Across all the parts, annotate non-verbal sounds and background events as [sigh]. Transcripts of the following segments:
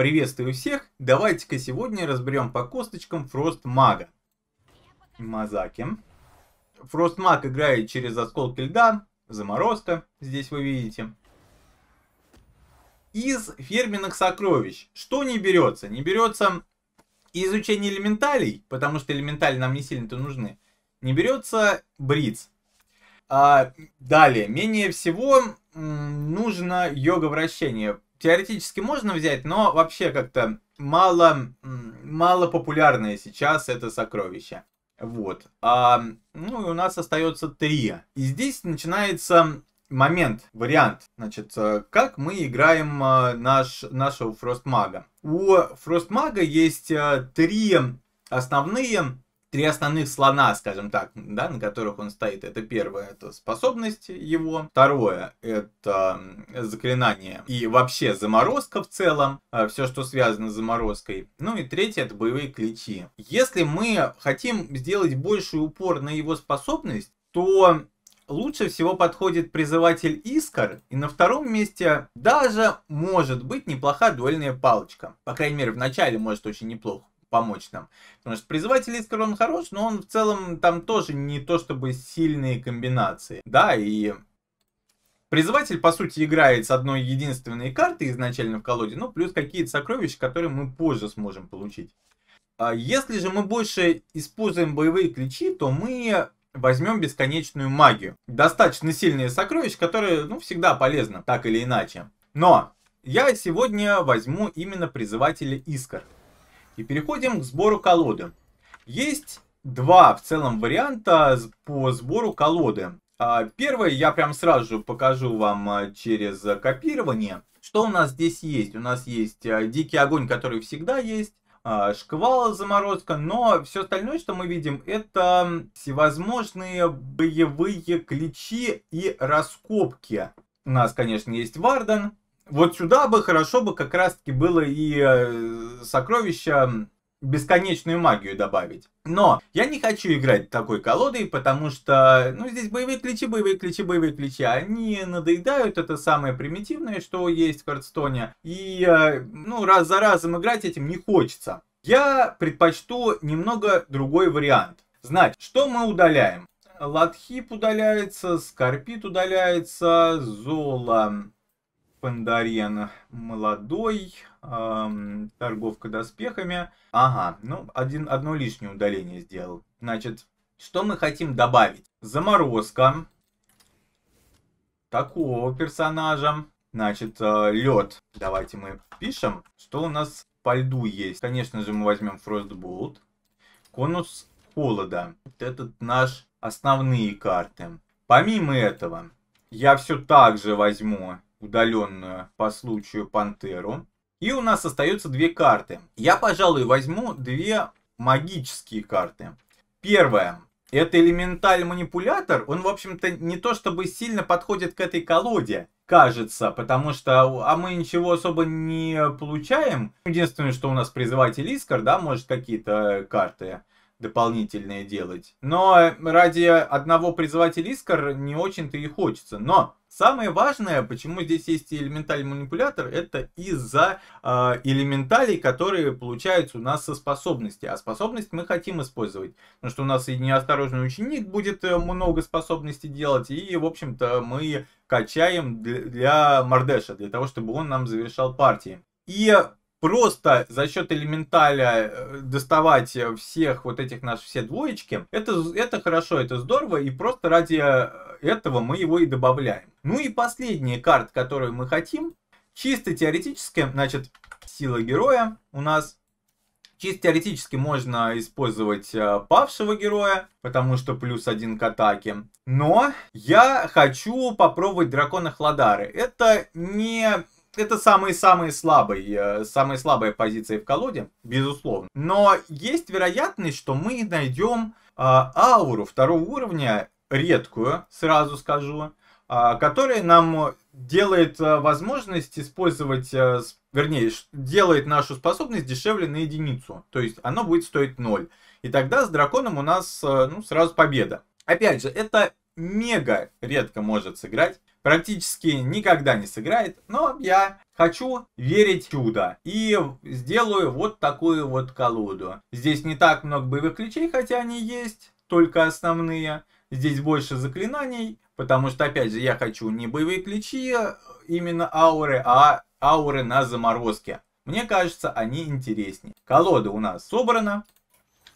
Приветствую всех! Давайте-ка сегодня разберем по косточкам Фрост Мага Мазаки. Фрост Маг играет через осколки льда, заморозка, здесь вы видите. Из фирменных сокровищ. Что не берется? Не берется изучение элементалей, потому что элементали нам не сильно-то нужны. Не берется бриц. А, далее, менее всего нужно йога вращение теоретически можно взять, но вообще как-то мало, мало популярное сейчас это сокровище. Вот. А, ну и у нас остается три. И здесь начинается момент, вариант. Значит, э, как мы играем э, наш, нашего Фростмага. У Фростмага есть э, три основные три основных слона, скажем так, да, на которых он стоит. Это первое, это способность его. Второе, это заклинание и вообще заморозка в целом, э, все, что связано с заморозкой. Ну и третье, это боевые кличи. Если мы хотим сделать больший упор на его способность, то лучше всего подходит призыватель искор. и на втором месте даже может быть неплоха дуэльная палочка. По крайней мере, в начале может очень неплохо помочь нам. Потому что призыватель искр он хорош, но он в целом там тоже не то чтобы сильные комбинации. Да, и Призыватель, по сути, играет с одной единственной карты изначально в колоде, ну, плюс какие-то сокровища, которые мы позже сможем получить. А если же мы больше используем боевые ключи, то мы возьмем бесконечную магию. Достаточно сильные сокровища, которые, ну, всегда полезны, так или иначе. Но я сегодня возьму именно призывателя искр. И переходим к сбору колоды. Есть два в целом варианта по сбору колоды. А, Первый я прям сразу же покажу вам а, через копирование. Что у нас здесь есть? У нас есть а, дикий огонь, который всегда есть шквала заморозка, но все остальное, что мы видим, это всевозможные боевые кличи и раскопки. У нас, конечно, есть Варден, вот сюда бы хорошо бы как раз-таки было и э, сокровища бесконечную магию добавить. Но я не хочу играть такой колодой, потому что, ну, здесь боевые ключи, боевые ключи, боевые ключи, они надоедают, это самое примитивное, что есть в Хардстоне, и, э, ну, раз за разом играть этим не хочется. Я предпочту немного другой вариант. Значит, что мы удаляем? Латхип удаляется, Скорпит удаляется, Зола Пандарен молодой, эм, торговка доспехами. Ага, ну, один, одно лишнее удаление сделал. Значит, что мы хотим добавить? Заморозка такого персонажа. Значит, э, лед. Давайте мы пишем, что у нас по льду есть. Конечно же, мы возьмем Фростболт. Конус холода. Вот этот наш основные карты. Помимо этого, я все так же возьму удаленную по случаю пантеру. И у нас остается две карты. Я, пожалуй, возьму две магические карты. Первая. Это элементаль манипулятор. Он, в общем-то, не то чтобы сильно подходит к этой колоде, кажется, потому что а мы ничего особо не получаем. Единственное, что у нас призыватель Искр, да, может какие-то карты дополнительное делать. Но ради одного призывателя искр не очень-то и хочется. Но самое важное, почему здесь есть элементаль манипулятор, это из-за э, элементалей, которые получаются у нас со способности. А способность мы хотим использовать. Потому что у нас и неосторожный ученик будет э, много способностей делать. И, в общем-то, мы качаем для, для Мардеша, для того, чтобы он нам завершал партии. И просто за счет элементаля э, доставать э, всех вот этих наших все двоечки, это, это хорошо, это здорово, и просто ради э, этого мы его и добавляем. Ну и последняя карта, которую мы хотим, чисто теоретически, значит, сила героя у нас Чисто теоретически можно использовать павшего героя, потому что плюс один к атаке. Но я хочу попробовать дракона Хладары. Это не это самые-самые слабые, э, самые слабые позиции в колоде, безусловно. Но есть вероятность, что мы найдем э, ауру второго уровня, редкую, сразу скажу, э, которая нам делает э, возможность использовать, э, вернее, делает нашу способность дешевле на единицу. То есть она будет стоить 0. И тогда с драконом у нас э, ну, сразу победа. Опять же, это мега редко может сыграть практически никогда не сыграет, но я хочу верить в чудо и сделаю вот такую вот колоду. Здесь не так много боевых ключей, хотя они есть, только основные. Здесь больше заклинаний, потому что, опять же, я хочу не боевые ключи, э, именно ауры, а ауры на заморозке. Мне кажется, они интереснее. Колода у нас собрана,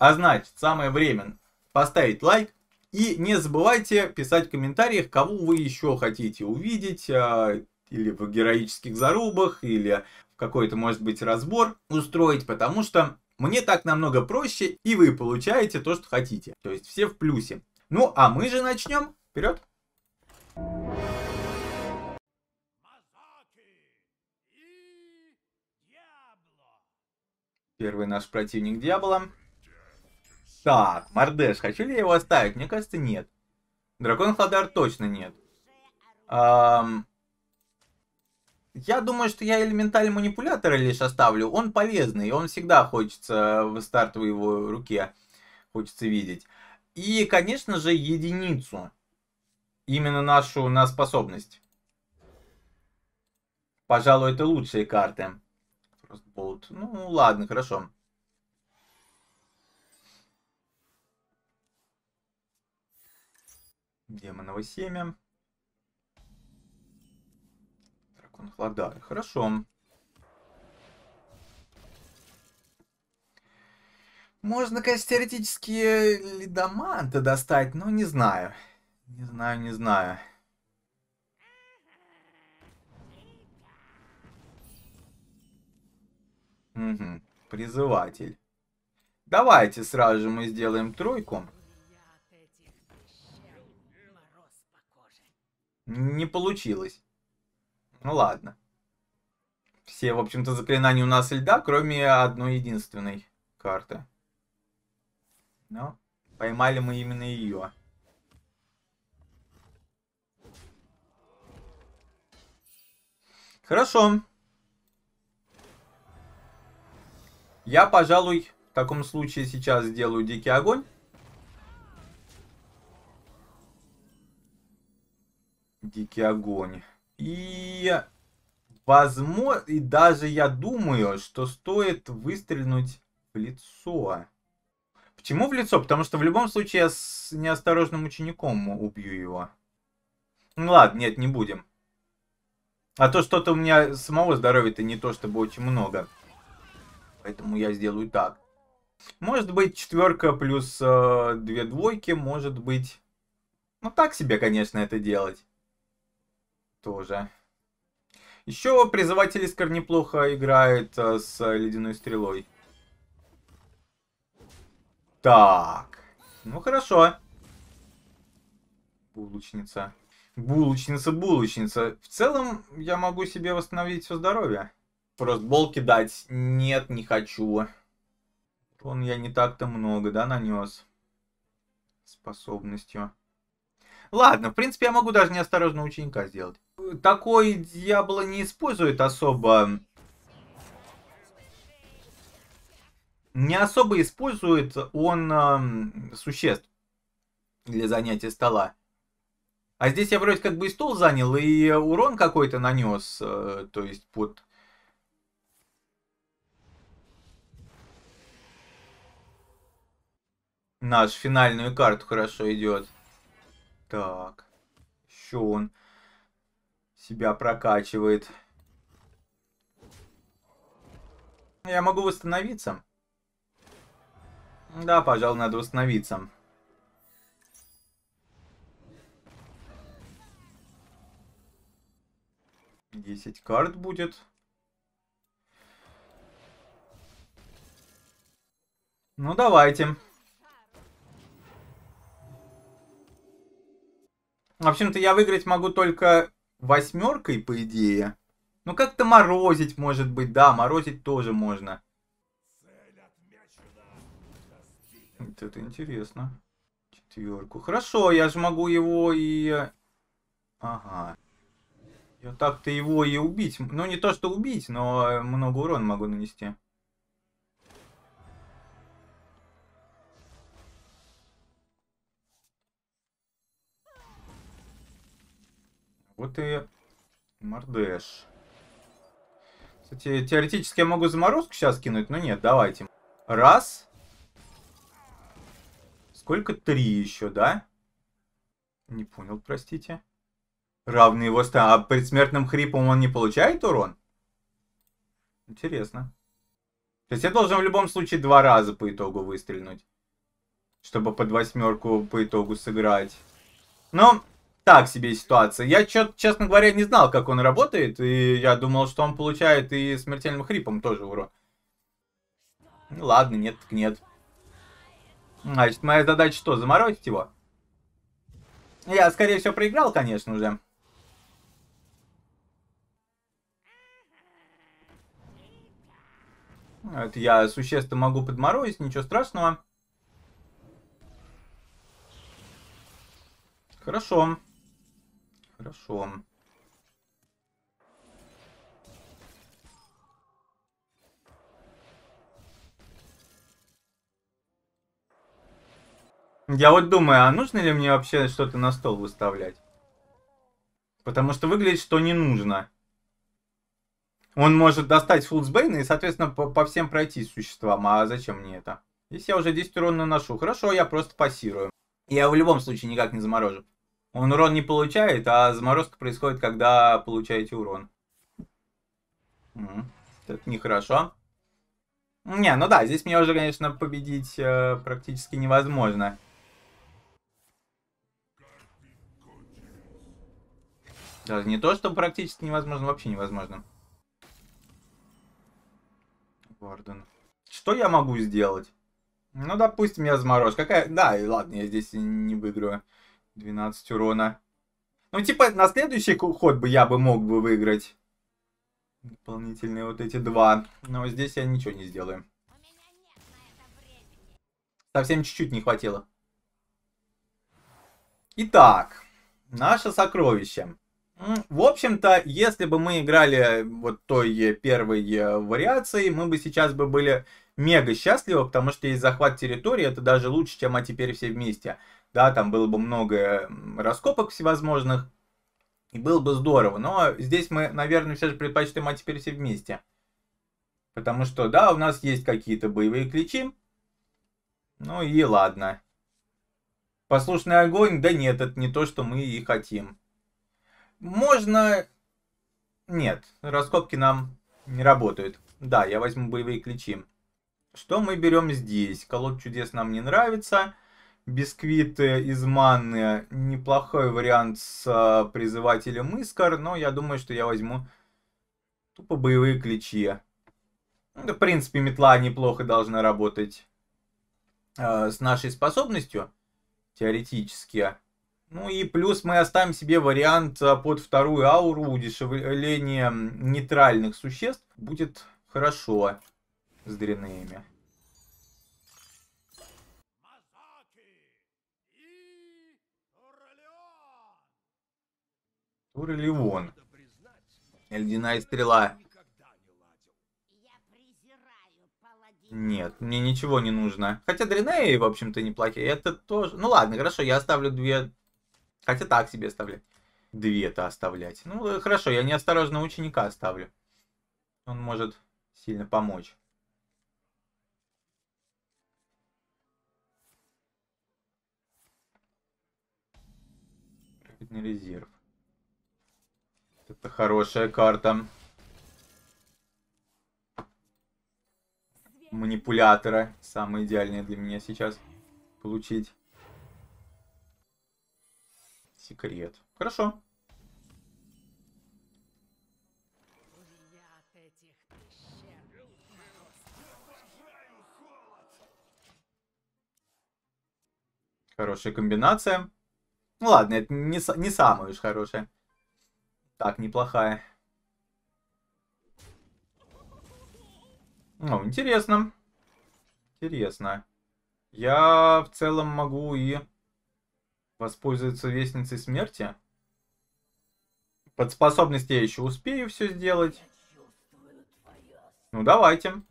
а значит, самое время поставить лайк, и не забывайте писать в комментариях, кого вы еще хотите увидеть, а, или в героических зарубах, или в какой-то, может быть, разбор устроить, потому что мне так намного проще, и вы получаете то, что хотите. То есть все в плюсе. Ну, а мы же начнем. Вперед! Первый наш противник Дьявола. Так, Мордеш, хочу ли я его оставить? Мне кажется, нет. Дракон Хладар точно нет. Эм... Я думаю, что я элементаль манипулятора лишь оставлю. Он полезный, он всегда хочется в стартовой его руке. Хочется видеть. И, конечно же, единицу. Именно нашу на способность. Пожалуй, это лучшие карты. Фростболт. Ну, ладно, хорошо. Демоново семя. Дракон Хладары. Хорошо. Можно, конечно, теоретически лидоманта достать, но не знаю. Не знаю, не знаю. Угу. Призыватель. Давайте сразу же мы сделаем тройку. Не получилось. Ну ладно. Все, в общем-то, заклинания у нас льда, кроме одной единственной карты. Но ну, поймали мы именно ее. Хорошо. Я, пожалуй, в таком случае сейчас сделаю дикий огонь. Дикий огонь. И, возможно, и даже я думаю, что стоит выстрельнуть в лицо. Почему в лицо? Потому что в любом случае я с неосторожным учеником убью его. Ну ладно, нет, не будем. А то что-то у меня самого здоровья-то не то чтобы очень много. Поэтому я сделаю так. Может быть, четверка плюс э, две двойки, может быть... Ну так себе, конечно, это делать тоже. Еще призыватель Искр неплохо играет а, с ледяной стрелой. Так. Ну хорошо. Булочница. Булочница, булочница. В целом, я могу себе восстановить все здоровье. Просто бол кидать. Нет, не хочу. Он я не так-то много, да, нанес. Способностью. Ладно, в принципе, я могу даже неосторожно ученика сделать такой Диабло не использует особо. Не особо использует он э, существ для занятия стола. А здесь я вроде как бы и стол занял, и урон какой-то нанес, э, то есть под... Наш финальную карту хорошо идет. Так. Еще он себя прокачивает. Я могу восстановиться? Да, пожалуй, надо восстановиться. Десять карт будет. Ну, давайте. В общем-то, я выиграть могу только восьмеркой, по идее. Ну, как-то морозить, может быть, да, морозить тоже можно. Вот это интересно. Четверку. Хорошо, я же могу его и... Э, ага. Я так-то его и убить. Ну, не то, что убить, но э, много урона могу нанести. Вот и мордеш. Кстати, теоретически я могу заморозку сейчас кинуть, но нет, давайте. Раз. Сколько? Три еще, да? Не понял, простите. Равный его стан. А предсмертным хрипом он не получает урон? Интересно. То есть я должен в любом случае два раза по итогу выстрельнуть. Чтобы под восьмерку по итогу сыграть. Но ну, так себе ситуация. Я, чё, честно говоря, не знал, как он работает, и я думал, что он получает и смертельным хрипом тоже урон. Ну ладно, нет так нет. Значит, моя задача что, заморозить его? Я, скорее всего, проиграл, конечно уже. Это я существенно могу подморозить, ничего страшного. Хорошо. Хорошо. Хорошо. Я вот думаю, а нужно ли мне вообще что-то на стол выставлять? Потому что выглядит, что не нужно. Он может достать Фулцбейна и, соответственно, по, по всем пройти существам. А зачем мне это? Если я уже 10 урон наношу. Хорошо, я просто пассирую. Я в любом случае никак не заморожу. Он урон не получает, а заморозка происходит, когда получаете урон. Угу. Это нехорошо. Не, ну да, здесь мне уже, конечно, победить э, практически невозможно. Даже не то, что практически невозможно, вообще невозможно. Гордон. Что я могу сделать? Ну, допустим, я заморожу. Какая... Да, ладно, я здесь не выиграю. 12 урона. Ну, типа, на следующий ход бы я бы мог бы выиграть. Дополнительные вот эти два. Но здесь я ничего не сделаю. Совсем чуть-чуть не хватило. Итак, наше сокровище. В общем-то, если бы мы играли вот той э, первой э, вариацией, мы бы сейчас бы были мега счастливы, потому что есть захват территории, это даже лучше, чем а теперь все вместе да, там было бы много раскопок всевозможных, и было бы здорово. Но здесь мы, наверное, все же предпочтем, а теперь все вместе. Потому что, да, у нас есть какие-то боевые кличи. Ну и ладно. Послушный огонь, да нет, это не то, что мы и хотим. Можно... Нет, раскопки нам не работают. Да, я возьму боевые кличи. Что мы берем здесь? Колод чудес нам не нравится. Бисквиты из манны неплохой вариант с а, призывателем искор, но я думаю, что я возьму тупо боевые ключи. Да, в принципе, метла неплохо должна работать э, с нашей способностью, теоретически. Ну и плюс мы оставим себе вариант а, под вторую ауру удешевления нейтральных существ. Будет хорошо с дренеями. Тур или вон? Ледяная стрела. Нет, мне ничего не нужно. Хотя дренеи, в общем-то, неплохие. Это тоже... Ну ладно, хорошо, я оставлю две... Хотя так себе оставлять. Две-то оставлять. Ну, э, хорошо, я неосторожно ученика оставлю. Он может сильно помочь. Ракетный резерв. Это хорошая карта. Манипулятора. Самое идеальное для меня сейчас получить. Секрет. Хорошо. Хорошая комбинация. Ну ладно, это не, не самая уж хорошая. Так, неплохая. Ну, интересно. Интересно. Я в целом могу и воспользоваться Вестницей Смерти. Под способности я еще успею все сделать. Ну, давайте.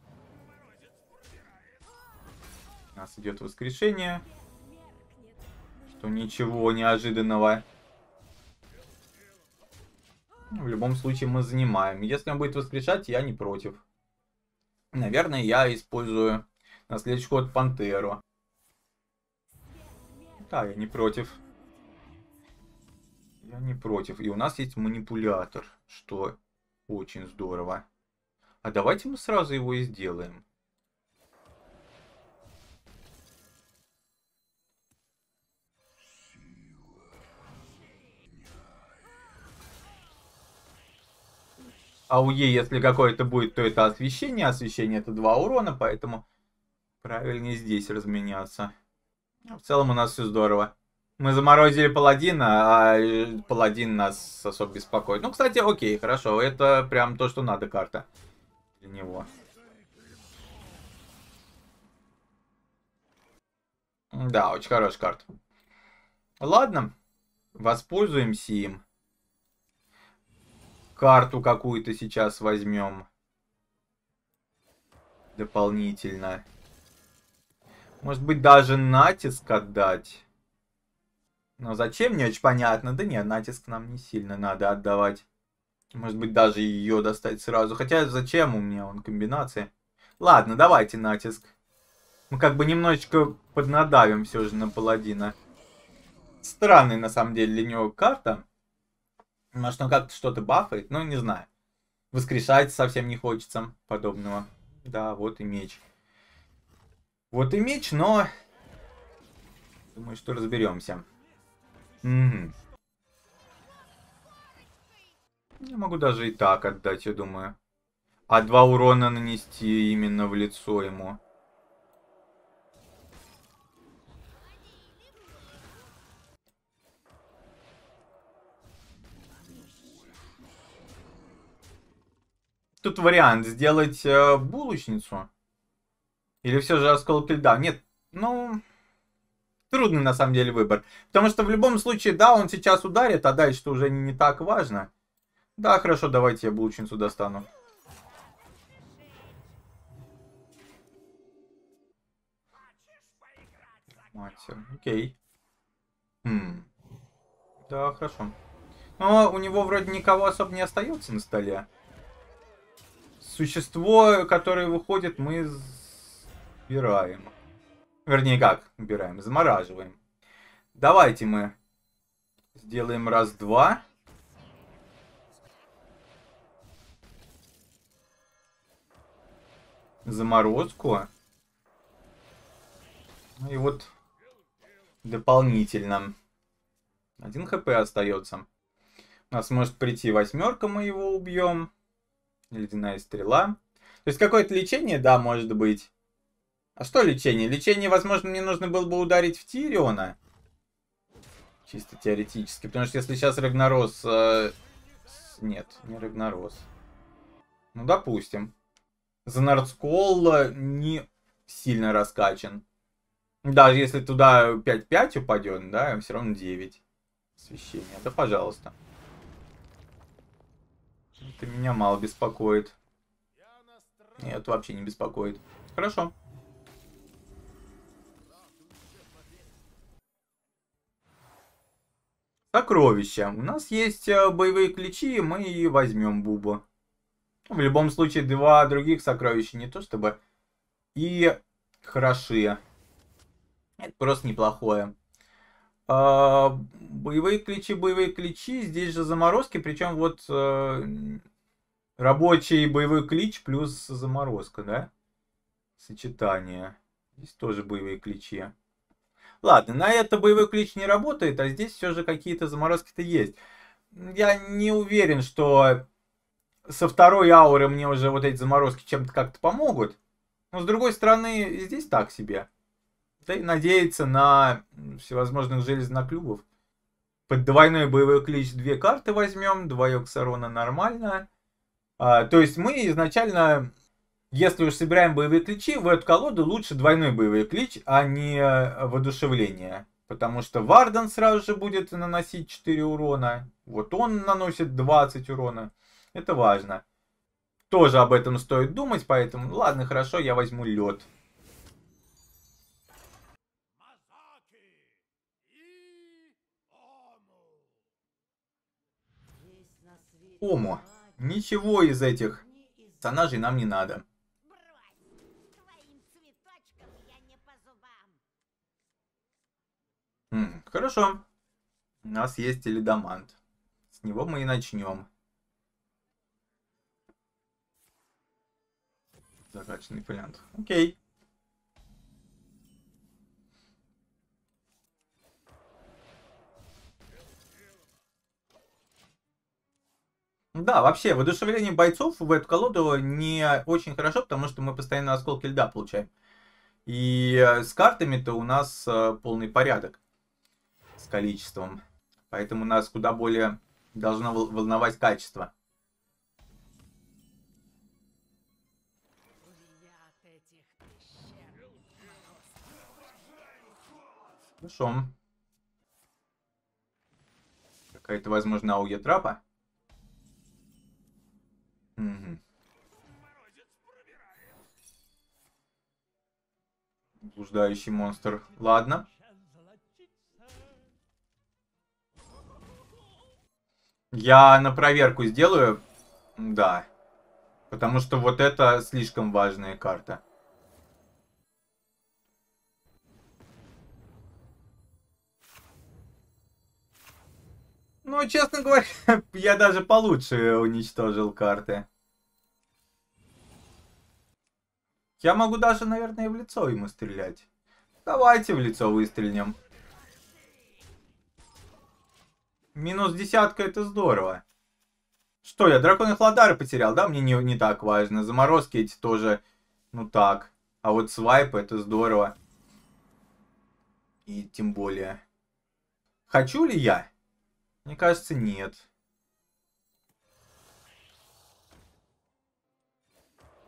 У нас идет воскрешение. Что ничего неожиданного. любом случае мы занимаем. Если он будет воскрешать, я не против. Наверное, я использую на следующий ход Пантеру. Да, я не против. Я не против. И у нас есть манипулятор, что очень здорово. А давайте мы сразу его и сделаем. АУЕ, если какое-то будет, то это освещение. Освещение это два урона, поэтому правильнее здесь разменяться. А в целом у нас все здорово. Мы заморозили паладина, а, а э, паладин нас особо беспокоит. Ну, кстати, окей, хорошо. Это прям то, что надо карта для него. Да, очень хорошая карта. Ладно, воспользуемся им карту какую-то сейчас возьмем. Дополнительно. Может быть, даже натиск отдать. Но зачем, не очень понятно. Да нет, натиск нам не сильно надо отдавать. Может быть, даже ее достать сразу. Хотя зачем у меня он комбинация? Ладно, давайте натиск. Мы как бы немножечко поднадавим все же на паладина. Странная на самом деле для него карта. Может, он как-то что-то бафает? Ну, не знаю. Воскрешать совсем не хочется подобного. Да, вот и меч. Вот и меч, но... Думаю, что разберемся. Угу. Я могу даже и так отдать, я думаю. А два урона нанести именно в лицо ему. тут вариант сделать э, булочницу? Или все же осколок льда? Нет, ну... Трудный на самом деле выбор. Потому что в любом случае, да, он сейчас ударит, а дальше-то уже не, так важно. Да, хорошо, давайте я булочницу достану. Мастер, окей. Хм. Да, хорошо. Но у него вроде никого особо не остается на столе существо, которое выходит, мы убираем. Вернее, как убираем? Замораживаем. Давайте мы сделаем раз-два. Заморозку. Ну и вот дополнительно. Один хп остается. У нас может прийти восьмерка, мы его убьем. Ледяная стрела. То есть какое-то лечение, да, может быть. А что лечение? Лечение, возможно, мне нужно было бы ударить в Тириона. Чисто теоретически. Потому что если сейчас Рагнарос... Э, нет, не Рагнарос. Ну, допустим. Занарцкол э, не сильно раскачан. Даже если туда 5-5 упадет, да, все равно 9. Священие. Да, пожалуйста. Это меня мало беспокоит. Нет, вообще не беспокоит. Хорошо. Сокровища. У нас есть э, боевые ключи, мы и возьмем Бубу. В любом случае, два других сокровища не то чтобы и хороши. Это просто неплохое. А, боевые ключи, боевые ключи. Здесь же заморозки, причем вот э, Рабочий боевой клич плюс заморозка, да? Сочетание. Здесь тоже боевые кличи. Ладно, на это боевой клич не работает, а здесь все же какие-то заморозки-то есть. Я не уверен, что со второй ауры мне уже вот эти заморозки чем-то как-то помогут. Но с другой стороны, здесь так себе. Да и надеяться на всевозможных железноклюбов. Под двойной боевой клич две карты возьмем, двоек Сарона нормально. А, то есть мы изначально, если уж собираем боевые кличи, в эту колоду лучше двойной боевой клич, а не а, воодушевление. Потому что Варден сразу же будет наносить 4 урона. Вот он наносит 20 урона. Это важно. Тоже об этом стоит думать, поэтому ну ладно, хорошо, я возьму лед. Омо. Ничего из этих персонажей нам не надо. хорошо. У нас есть элидамант. С него мы и начнем. Закачанный вариант. Окей. Да, вообще, воодушевление бойцов в эту колоду не очень хорошо, потому что мы постоянно осколки льда получаем. И э, с картами-то у нас э, полный порядок с количеством. Поэтому нас куда более должно волновать качество. Хорошо. Какая-то, возможно, ауя трапа. Угу. Блуждающий монстр. Ладно. Я на проверку сделаю. Да. Потому что вот это слишком важная карта. Ну, честно говоря, [laughs] я даже получше уничтожил карты. Я могу даже, наверное, в лицо ему стрелять. Давайте в лицо выстрелим. Минус десятка, это здорово. Что я, драконы Хладары потерял, да? Мне не, не так важно. Заморозки эти тоже, ну так. А вот свайп, это здорово. И тем более. Хочу ли я? Мне кажется, нет.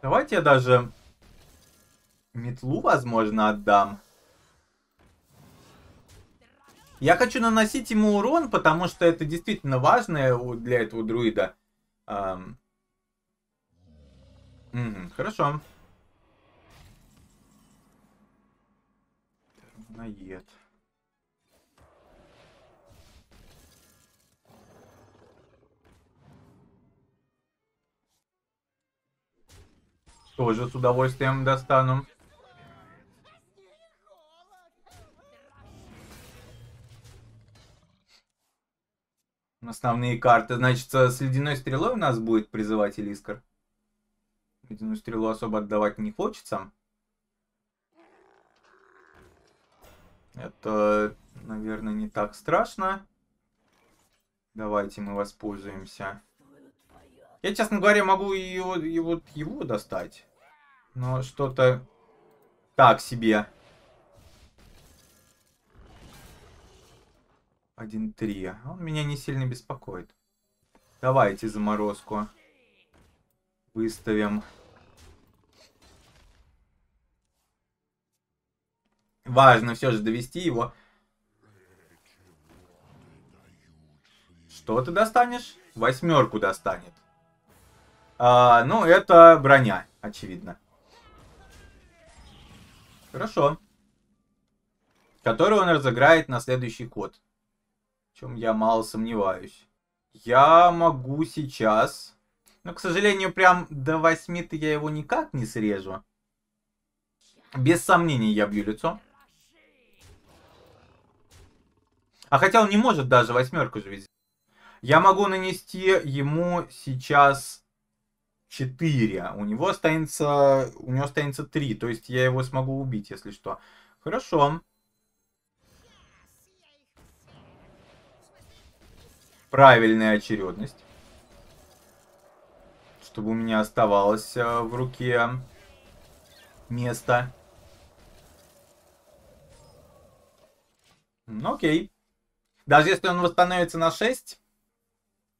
Давайте я даже метлу, возможно, отдам. Я хочу наносить ему урон, потому что это действительно важное для этого друида. Эм... Угу, хорошо. Термоед. Тоже с удовольствием достану. Основные карты. Значит, э, с ледяной стрелой у нас будет призыватель искр. Ледяную стрелу особо отдавать не хочется. Это, наверное, не так страшно. Давайте мы воспользуемся я, честно говоря, могу и вот его, его достать. Но что-то так себе. 1-3. Он меня не сильно беспокоит. Давайте заморозку. Выставим. Важно все же довести его. Что ты достанешь? Восьмерку достанет. А, ну, это броня, очевидно. Хорошо. Которую он разыграет на следующий ход. В чем я мало сомневаюсь. Я могу сейчас... Но, к сожалению, прям до 8 я его никак не срежу. Без сомнений я бью лицо. А хотя он не может даже восьмерку же ведь. Я могу нанести ему сейчас 4. А у него останется... У него останется 3. То есть я его смогу убить, если что. Хорошо. Правильная очередность. Чтобы у меня оставалось э, в руке место. Ну, окей. Даже если он восстановится на 6,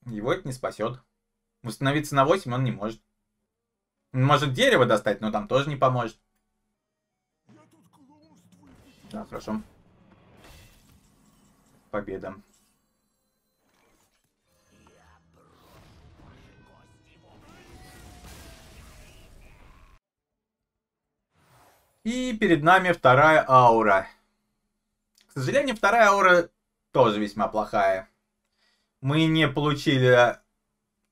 его это не спасет. Установиться на 8 он не может. Он может дерево достать, но там тоже не поможет. Да, хорошо. Победа. И перед нами вторая аура. К сожалению, вторая аура тоже весьма плохая. Мы не получили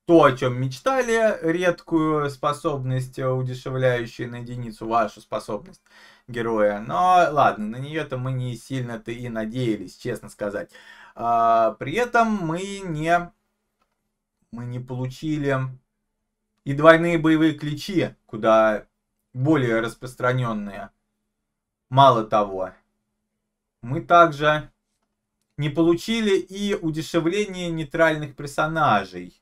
то, о чем мечтали, редкую способность, э, удешевляющую на единицу вашу способность героя. Но ладно, на нее-то мы не сильно-то и надеялись, честно сказать. А, при этом мы не, мы не получили и двойные боевые ключи, куда более распространенные. Мало того, мы также не получили и удешевление нейтральных персонажей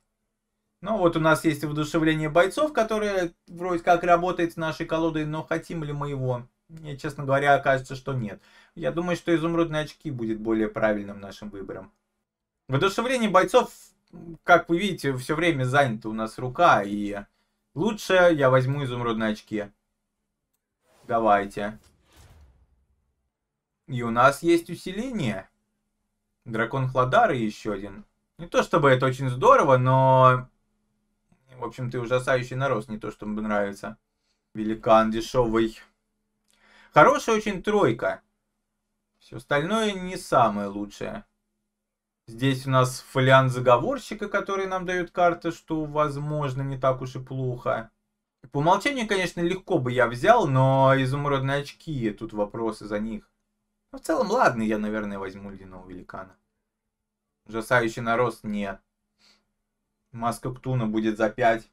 ну вот у нас есть воодушевление бойцов, которое вроде как работает с нашей колодой, но хотим ли мы его? Мне, честно говоря, кажется, что нет. Я думаю, что изумрудные очки будет более правильным нашим выбором. Воодушевление бойцов, как вы видите, все время занята у нас рука, и лучше я возьму изумрудные очки. Давайте. И у нас есть усиление. Дракон Хладары еще один. Не то чтобы это очень здорово, но в общем-то, ужасающий нарост, не то, что мне нравится. Великан дешевый. Хорошая очень тройка. Все остальное не самое лучшее. Здесь у нас фолиан заговорщика, который нам дает карты, что, возможно, не так уж и плохо. По умолчанию, конечно, легко бы я взял, но изумрудные очки, тут вопросы за них. Но в целом, ладно, я, наверное, возьму ледяного великана. Ужасающий нарост нет. Маска Ктуна будет за 5,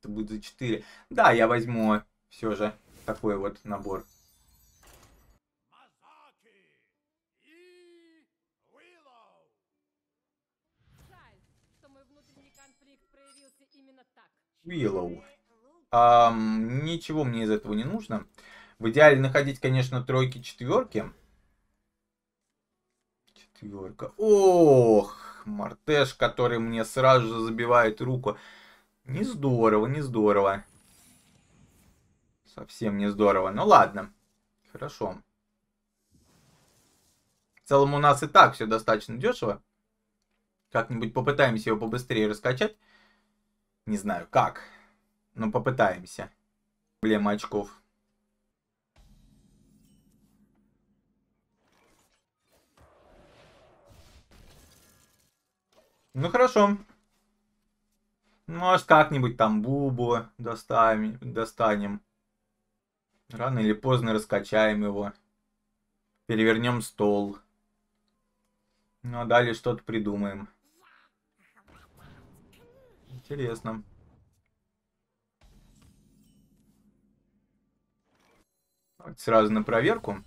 это будет за 4. Да, я возьму все же такой вот набор. Уиллоу. А, ничего мне из этого не нужно. В идеале находить, конечно, тройки, четверки. Четверка. Ох! Мартеш, который мне сразу же забивает руку. Не здорово, не здорово. Совсем не здорово. Ну ладно. Хорошо. В целом у нас и так все достаточно дешево. Как-нибудь попытаемся его побыстрее раскачать. Не знаю как, но попытаемся. Проблема очков. Ну хорошо. Может как-нибудь там Бубу доставим, достанем. Рано или поздно раскачаем его. Перевернем стол. Ну а далее что-то придумаем. Интересно. Сразу на проверку.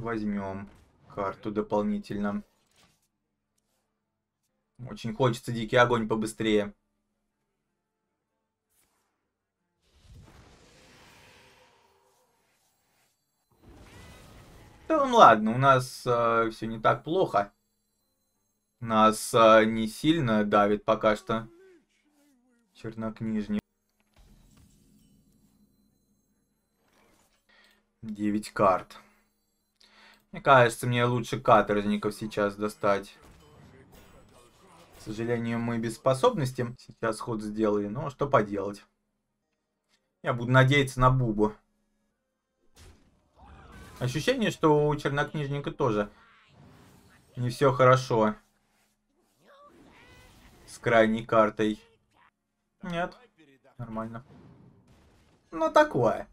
возьмем карту дополнительно. Очень хочется дикий огонь побыстрее. Да ну ладно, у нас э, все не так плохо. Нас э, не сильно давит пока что. Чернокнижник. 9 карт. Мне кажется, мне лучше каторжников сейчас достать. К сожалению, мы без способности сейчас ход сделали, но что поделать. Я буду надеяться на Бубу. Ощущение, что у чернокнижника тоже не все хорошо. С крайней картой. Нет, нормально. Ну, такое.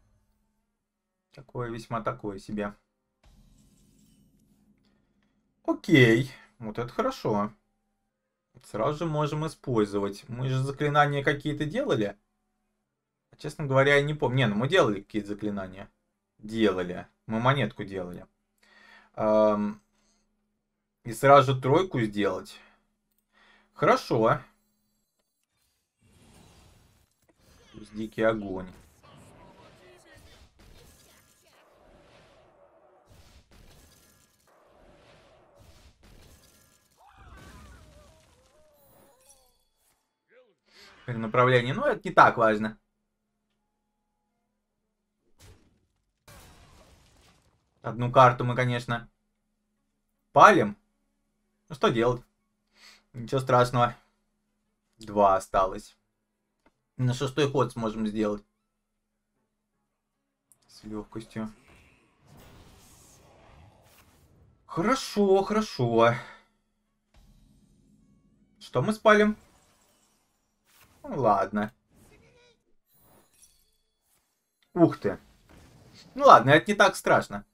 Такое весьма такое себе. Окей, вот это хорошо. Сразу же можем использовать. Мы же заклинания какие-то делали. Честно говоря, я не помню. Не, ну мы делали какие-то заклинания. Делали. Мы монетку делали. Эм... И сразу же тройку сделать. Хорошо. Дикий огонь. перенаправление. Но это не так важно. Одну карту мы, конечно, палим. Ну что делать? Ничего страшного. Два осталось. На шестой ход сможем сделать. С легкостью. Хорошо, хорошо. Что мы спалим? Ну, ладно. Ух ты. Ну ладно, это не так страшно.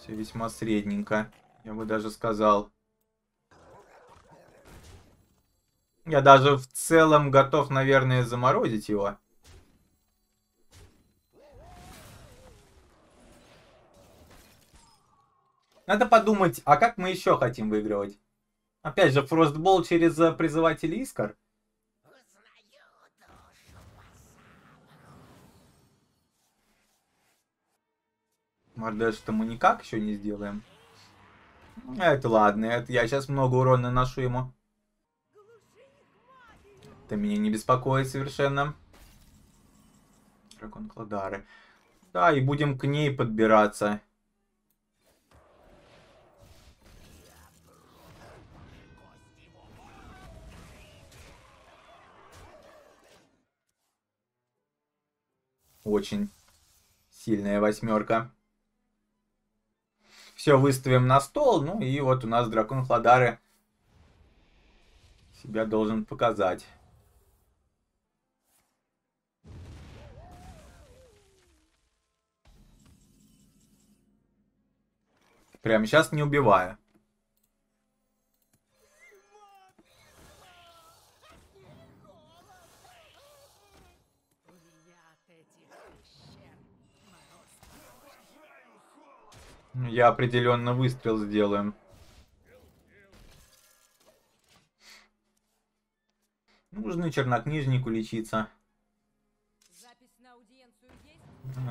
Все весьма средненько, я бы даже сказал. Я даже в целом готов, наверное, заморозить его. Надо подумать, а как мы еще хотим выигрывать? Опять же, фростбол через э, призыватель искор. Мордешу-то мы никак еще не сделаем. Это ладно, это я сейчас много урона наношу ему. Это меня не беспокоит совершенно. Дракон Кладары. Да, и будем к ней подбираться. Очень сильная восьмерка все выставим на стол, ну и вот у нас дракон Хладары себя должен показать. Прямо сейчас не убиваю. Я определенно выстрел сделаем. Нужно чернокнижнику лечиться.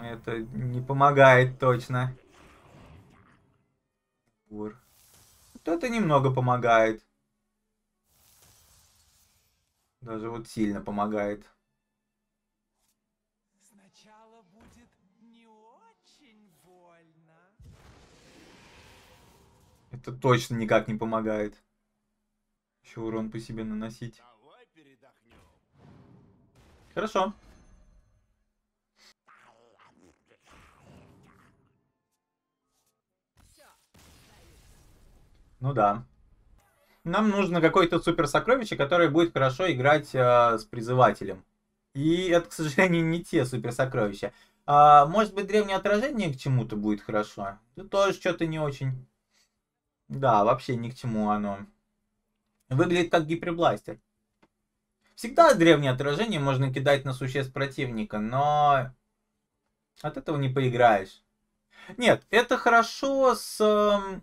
Это не помогает точно. Бур, Вот это немного помогает. Даже вот сильно помогает. Это точно никак не помогает. Еще урон по себе наносить. Хорошо. Ну да. Нам нужно какое-то супер сокровище, которое будет хорошо играть э, с призывателем. И это, к сожалению, не те супер сокровища. А, может быть, древнее отражение к чему-то будет хорошо? тоже что-то не очень. Да, вообще ни к чему оно. Выглядит как гипербластер. Всегда древнее отражение можно кидать на существ противника, но от этого не поиграешь. Нет, это хорошо с, эм,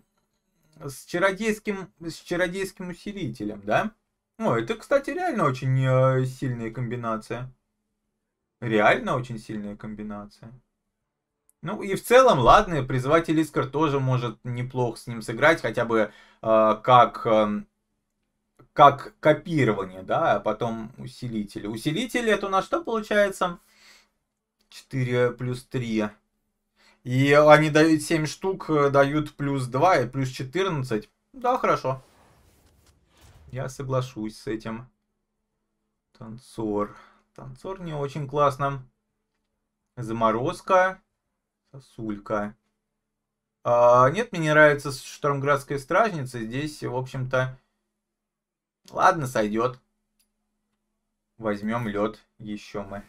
с, чародейским, с чародейским усилителем, да? О, это, кстати, реально очень э, сильная комбинация. Реально очень сильная комбинация. Ну и в целом, ладно, призыватель искр тоже может неплохо с ним сыграть, хотя бы э, как, э, как копирование, да, а потом усилитель. Усилитель это у нас что получается? 4 плюс 3. И они дают 7 штук, э, дают плюс 2 и плюс 14. Да, хорошо. Я соглашусь с этим. Танцор. Танцор не очень классно. Заморозка. Сосулька. А, нет, мне не нравится Штормградская стражница. Здесь, в общем-то... Ладно, сойдет. Возьмем лед еще мы.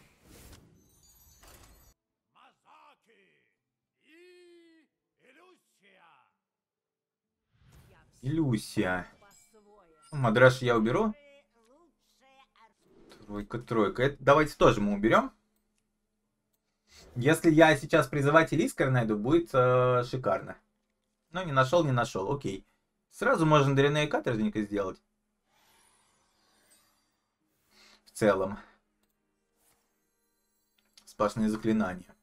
Илюсия. Ну, Мадраш я уберу. Тройка, тройка. Это давайте тоже мы уберем. Если я сейчас призыватель искр найду, будет э, шикарно. Но не нашел, не нашел, окей. Сразу можно дрянные каторжника сделать. В целом. Сплошные заклинания.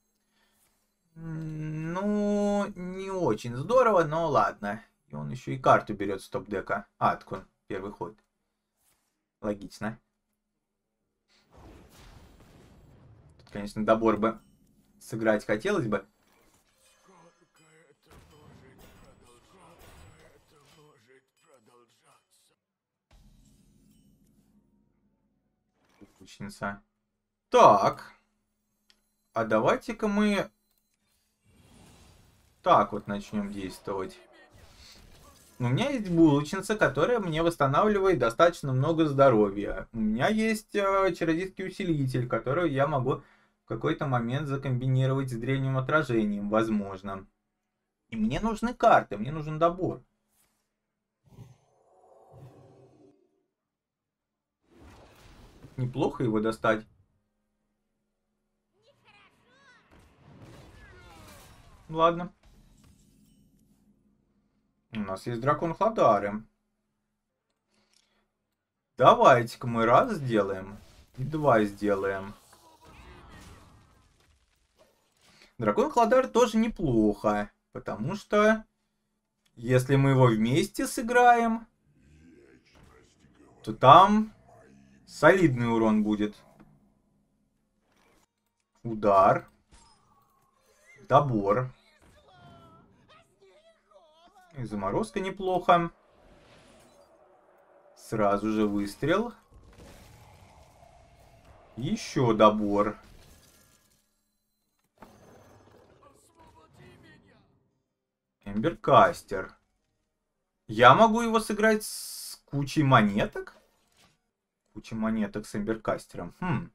Ну, не очень здорово, но ладно. И он еще и карту берет с топ-дека. Аткун, первый ход. Логично. Тут, конечно, добор бы сыграть хотелось бы. Ученица. Так. А давайте-ка мы так вот начнем действовать. У меня есть булочница, которая мне восстанавливает достаточно много здоровья. У меня есть э, чародейский усилитель, который я могу какой-то момент закомбинировать с древним отражением, возможно. И мне нужны карты, мне нужен добор. Неплохо его достать. Ладно. У нас есть дракон Хладары. Давайте-ка мы раз сделаем и два сделаем. Дракон Кладар тоже неплохо, потому что если мы его вместе сыграем, то там солидный урон будет. Удар. Добор. И заморозка неплохо. Сразу же выстрел. Еще добор. Эмберкастер. Я могу его сыграть с кучей монеток? Кучей монеток с Эмберкастером. Хм.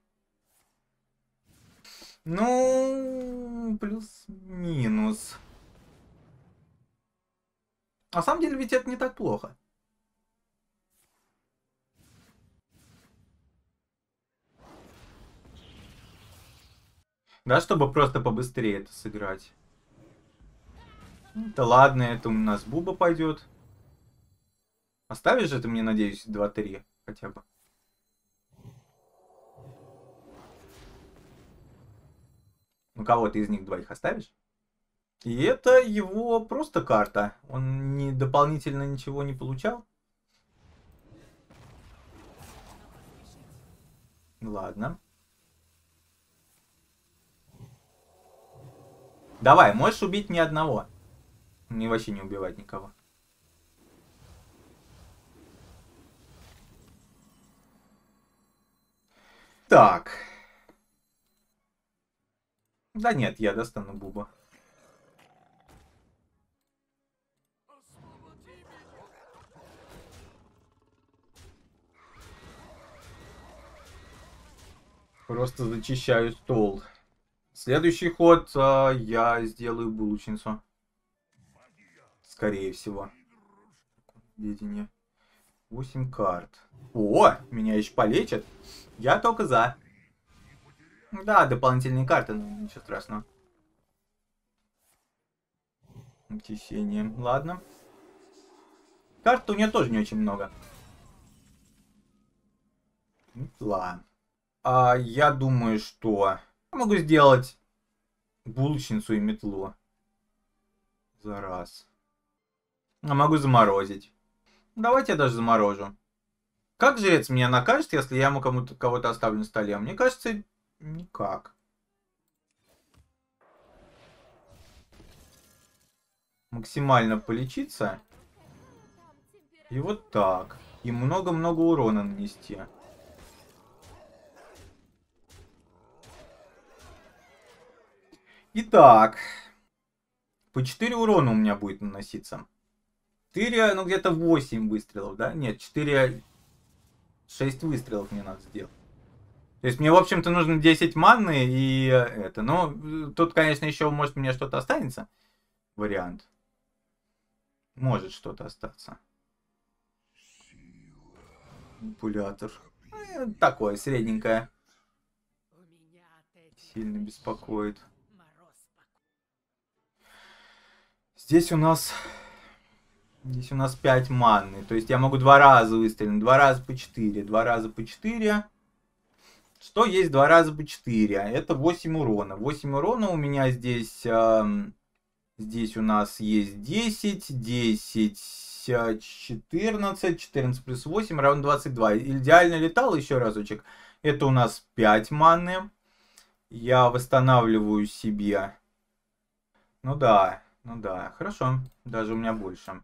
Ну, плюс-минус. На самом деле ведь это не так плохо. Да, чтобы просто побыстрее это сыграть. Да ладно, это у нас Буба пойдет. Оставишь же ты мне, надеюсь, 2-3 хотя бы. Ну, кого ты из них двоих оставишь? И это его просто карта. Он не дополнительно ничего не получал. Ладно. Давай, можешь убить ни одного. Не вообще не убивать никого. Так. Да нет, я достану Буба. Просто зачищаю стол. Следующий ход э, я сделаю булочницу скорее всего. Видение. 8 карт. О, меня еще полечат. Я только за. Да, дополнительные карты, но ну, ничего страшного. Тесением, ладно. Карт у нее тоже не очень много. Ладно. А, я думаю, что я могу сделать булочницу и метлу. За раз. А могу заморозить. Давайте я даже заморожу. Как жрец меня накажет, если я ему кому-то кого-то оставлю на столе? Мне кажется, никак. Максимально полечиться. И вот так. И много-много урона нанести. Итак. По 4 урона у меня будет наноситься. 4, ну где-то 8 выстрелов, да? Нет, 4, 6 выстрелов мне надо сделать. То есть мне, в общем-то, нужно 10 манны и э, это. Но э, тут, конечно, еще может мне что-то останется. Вариант. Может что-то остаться. Манипулятор. Ну, э, такое, средненькое. Сильно беспокоит. Здесь у нас Здесь у нас 5 маны, То есть я могу два раза выстрелить. Два раза по 4. Два раза по 4. Что есть два раза по 4? Это 8 урона. 8 урона у меня здесь... Э, здесь у нас есть 10. 10... 14, 14 плюс 8, равно 22. Идеально летал еще разочек. Это у нас 5 маны, Я восстанавливаю себе. Ну да, ну да, хорошо. Даже у меня больше.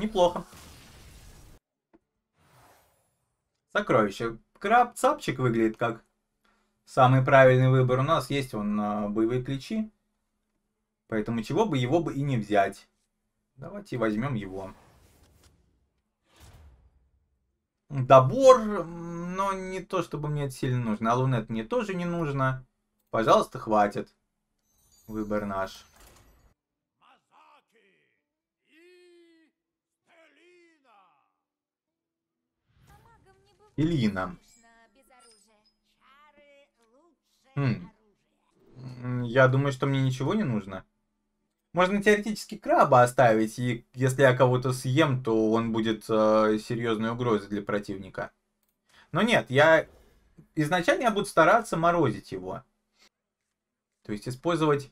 Неплохо. Сокровище. Краб цапчик выглядит как самый правильный выбор. У нас есть он на боевые ключи. Поэтому чего бы его бы и не взять. Давайте возьмем его. Добор, но не то, чтобы мне это сильно нужно. А лунет мне тоже не нужно. Пожалуйста, хватит. Выбор наш. Ильина. Хм. Я думаю, что мне ничего не нужно. Можно теоретически краба оставить, и если я кого-то съем, то он будет э, серьезной угрозой для противника. Но нет, я изначально я буду стараться морозить его. То есть использовать...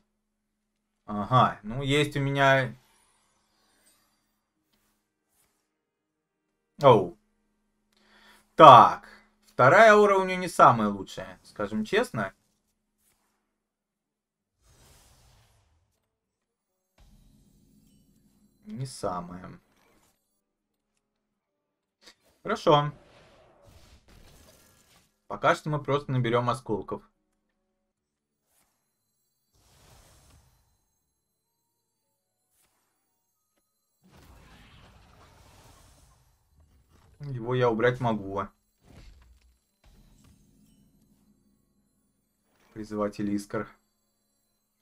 Ага, ну есть у меня... Оу. Так, вторая у нее не самая лучшая, скажем честно. Не самая. Хорошо. Пока что мы просто наберем осколков. Его я убрать могу. Призыватель искр.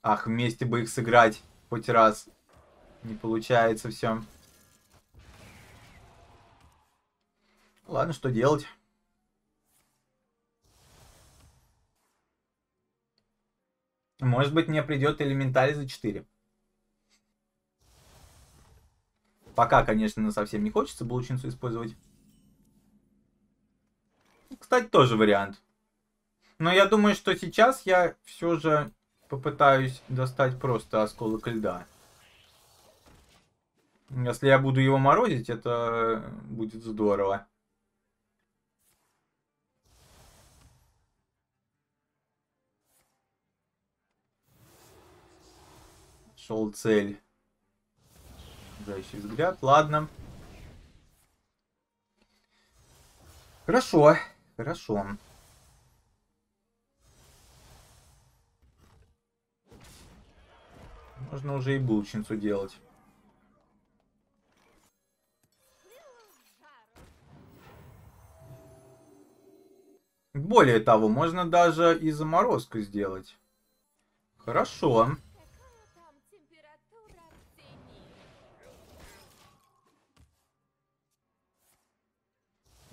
Ах, вместе бы их сыграть хоть раз. Не получается все. Ладно, что делать? Может быть, мне придет элементарий за 4. Пока, конечно, совсем не хочется булочницу использовать кстати, тоже вариант. Но я думаю, что сейчас я все же попытаюсь достать просто осколок льда. Если я буду его морозить, это будет здорово. Шел цель. Зающий взгляд. Ладно. Хорошо. Хорошо. Можно уже и булочницу делать. Более того, можно даже и заморозку сделать. Хорошо. Хорошо.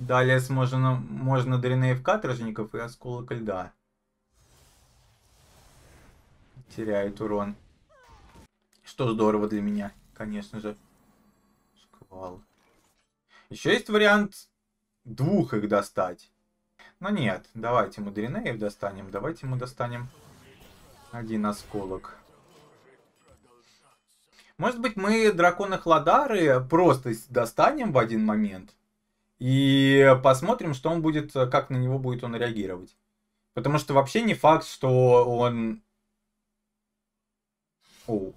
Далее сможено, можно Дринеев Каторжников и Осколок Льда. Теряет урон. Что здорово для меня, конечно же. Шквал. Еще есть вариант двух их достать. Но нет, давайте мы Дринеев достанем, давайте мы достанем один осколок. Может быть мы дракона Хладары просто достанем в один момент? И посмотрим, что он будет, э, как на него будет он реагировать. Потому что вообще не факт, что он... О,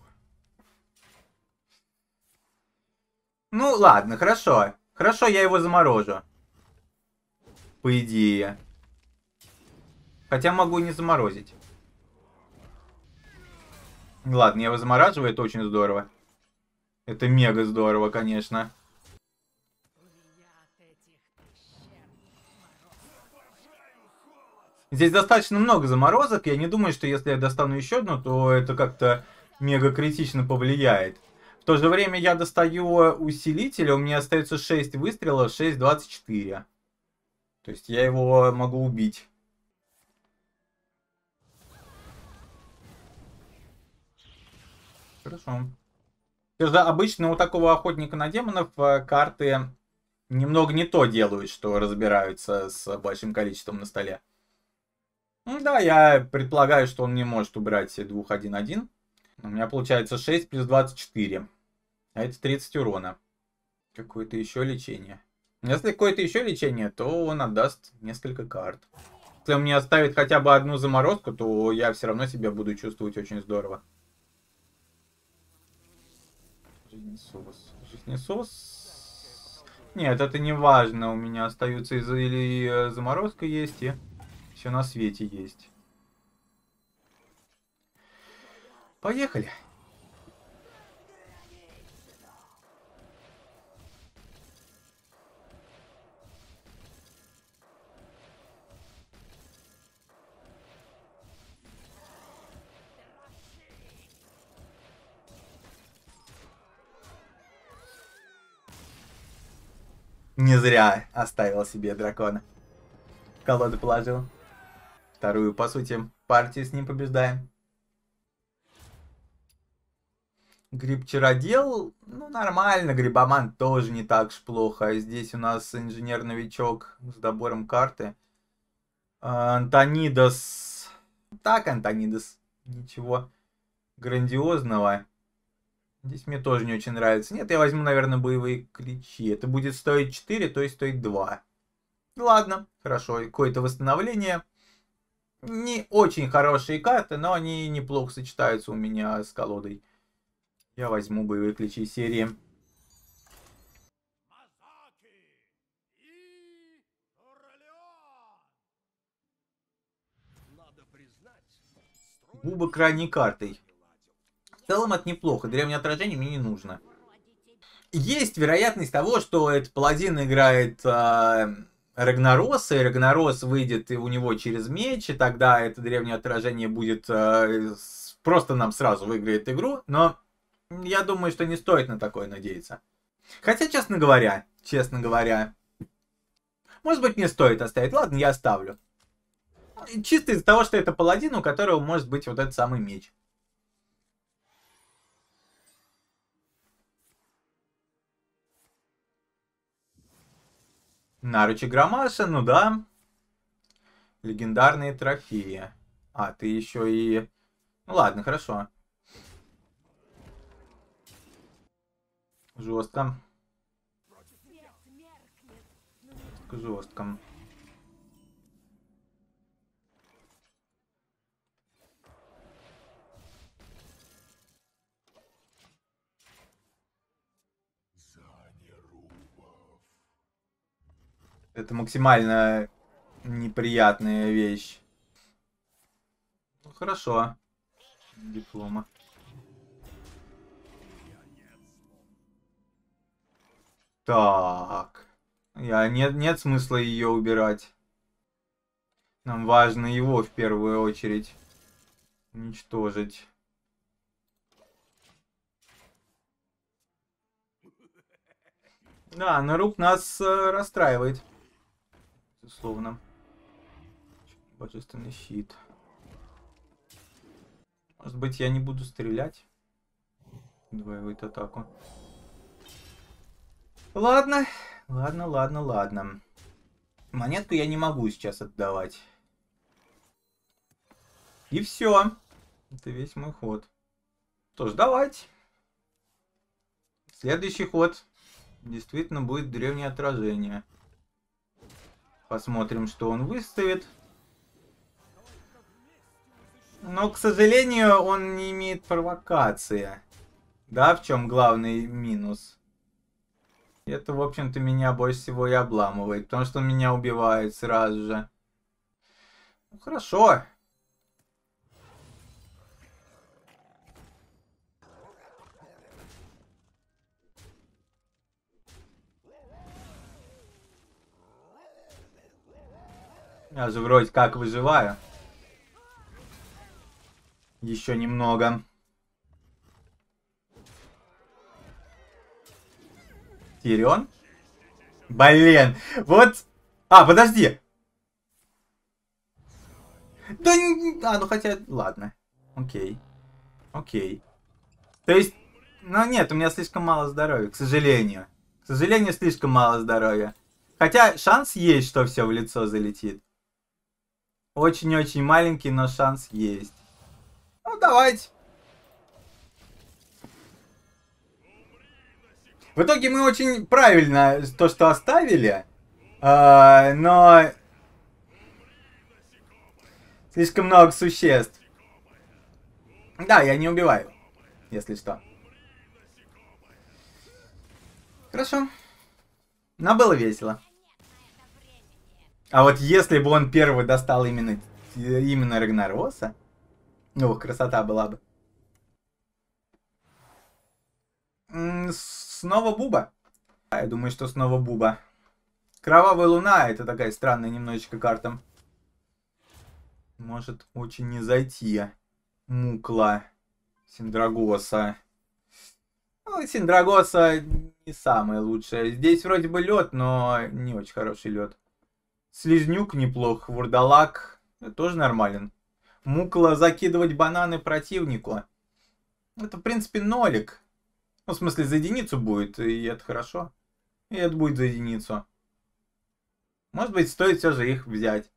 Ну, ладно, хорошо. Хорошо, я его заморожу. По идее. Хотя могу не заморозить. Ладно, я его замораживаю, это очень здорово. Это мега здорово, конечно. Здесь достаточно много заморозок, я не думаю, что если я достану еще одну, то это как-то мега критично повлияет. В то же время я достаю усилитель, у меня остается 6 выстрелов, 6, 24. То есть я его могу убить. Хорошо. Даже обычно у такого охотника на демонов э, карты немного не то делают, что разбираются с большим количеством на столе. Ну да, я предполагаю, что он не может убрать двух 1-1. У меня получается 6 плюс 24. А это 30 урона. Какое-то еще лечение. Если какое-то еще лечение, то он отдаст несколько карт. Если он мне оставит хотя бы одну заморозку, то я все равно себя буду чувствовать очень здорово. Жизнесос. Жизнесос. Нет, это не важно. У меня остаются или э, заморозка есть и все на свете есть. Поехали. Не зря оставил себе дракона. Колоду положил. Вторую, по сути, партию с ним побеждаем. Гриб-чародел, ну нормально, грибоман тоже не так ж плохо. Здесь у нас инженер-новичок с добором карты. А, Антонидос, Так, Антонидос, ничего грандиозного. Здесь мне тоже не очень нравится. Нет, я возьму, наверное, боевые кричи. Это будет стоить 4, то есть стоит 2. Ладно, хорошо, какое-то восстановление не очень хорошие карты, но они неплохо сочетаются у меня с колодой. Я возьму боевые ключи серии. Буба крайней картой. В целом это неплохо. Древнее отражение мне не нужно. Есть вероятность того, что этот паладин играет... Э Рагнароса, и Рагнарос выйдет и у него через меч, и тогда это древнее отражение будет э, просто нам сразу выиграет игру, но я думаю, что не стоит на такое надеяться. Хотя, честно говоря, честно говоря, может быть не стоит оставить, ладно, я оставлю. Чисто из-за того, что это паладин, у которого может быть вот этот самый меч. Наручи Громаса, ну да. Легендарные трофеи. А, ты еще и... Ну ладно, хорошо. Жестко. Жестко. Это максимально неприятная вещь. Ну, хорошо. Диплома. Так. Я, нет, нет смысла ее убирать. Нам важно его в первую очередь уничтожить. Да, Нарук нас э, расстраивает безусловно. Божественный щит. Может быть, я не буду стрелять? Двоевает атаку. Ладно, ладно, ладно, ладно. Монетку я не могу сейчас отдавать. И все. Это весь мой ход. Что ж, давайте. Следующий ход. Действительно будет древнее отражение. Посмотрим, что он выставит. Но, к сожалению, он не имеет провокации. Да, в чем главный минус? Это, в общем-то, меня больше всего и обламывает, потому что он меня убивает сразу же. Ну, хорошо. Я а, же вроде как выживаю. Еще немного. Тирион? Блин, вот... А, подожди. Да, а, ну хотя, ладно. Окей. Окей. То есть, ну нет, у меня слишком мало здоровья, к сожалению. К сожалению, слишком мало здоровья. Хотя шанс есть, что все в лицо залетит. Очень-очень маленький, но шанс есть. Ну, давайте. В итоге мы очень правильно то, что оставили, э, но слишком много существ. Да, я не убиваю, если что. Хорошо. Но было весело. А вот если бы он первый достал именно, именно Рагнароса, ну, красота была бы. Снова Буба. Я думаю, что снова Буба. Кровавая луна, это такая странная немножечко карта. Может очень не зайти. Мукла. Синдрагоса. Ну, Синдрагоса не самая лучшая. Здесь вроде бы лед, но не очень хороший лед. Слизнюк неплох, вурдалак тоже нормален. Мукла закидывать бананы противнику. Это, в принципе, нолик. Ну, в смысле, за единицу будет, и это хорошо. И это будет за единицу. Может быть, стоит все же их взять.